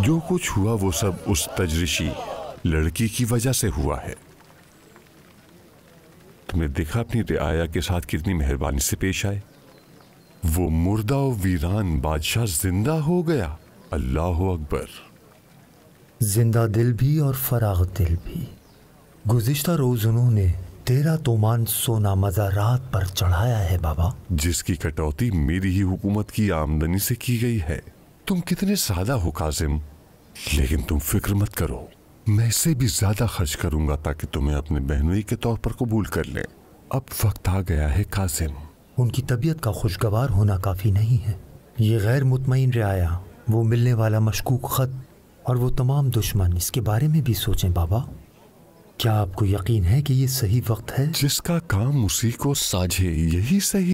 जो कुछ हुआ वो सब उस तजरिशी लड़की की वजह से हुआ है तुमने देखा अपनी रियाया के साथ कितनी मेहरबानी से पेश आए वो मुर्दा और वीरान बादशाह जिंदा हो गया अल्लाह अकबर जिंदा दिल भी और फराग दिल भी गुजश्ता रोज उन्होंने तेरा तोमान सोना रात पर चढ़ाया है बाबा जिसकी कटौती मेरी ही हुकूमत की आमदनी से की गई है तुम कितने सादा हो काजिम लेकिन तुम फिक्र मत करो मैं इससे भी ज्यादा खर्च करूंगा ताकि तुम्हें अपने बहनोई के तौर पर कबूल कर ले अब वक्त आ गया है काजिम उनकी तबीयत का खुशगवार होना काफ़ी नहीं है ये गैर मुतमिन रियाया वो मिलने वाला मशकूक ख़त और वो तमाम दुश्मन इसके बारे में भी सोचें बाबा क्या आपको यकीन है कि ये सही वक्त है जिसका काम उसी को साझे यही सही